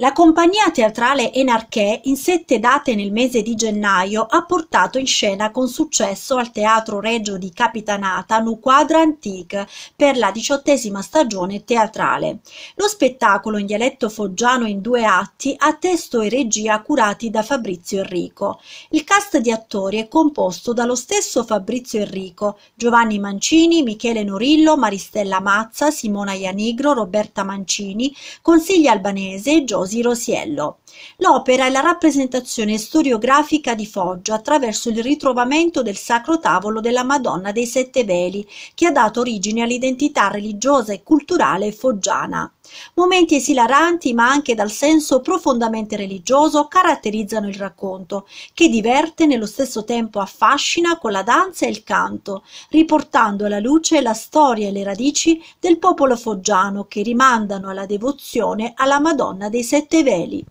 La compagnia teatrale Enarché in sette date nel mese di gennaio ha portato in scena con successo al Teatro Reggio di Capitanata Nu Quadra Antique per la diciottesima stagione teatrale. Lo spettacolo in dialetto foggiano in due atti ha testo e regia curati da Fabrizio Enrico. Il cast di attori è composto dallo stesso Fabrizio Enrico, Giovanni Mancini, Michele Norillo, Maristella Mazza, Simona Ianigro, Roberta Mancini, Consiglia Albanese e Rosi Rosiello. L'opera è la rappresentazione storiografica di Foggia attraverso il ritrovamento del Sacro Tavolo della Madonna dei Sette Veli, che ha dato origine all'identità religiosa e culturale foggiana. Momenti esilaranti ma anche dal senso profondamente religioso caratterizzano il racconto, che diverte nello stesso tempo affascina con la danza e il canto, riportando alla luce la storia e le radici del popolo foggiano che rimandano alla devozione alla Madonna dei Sette Veli.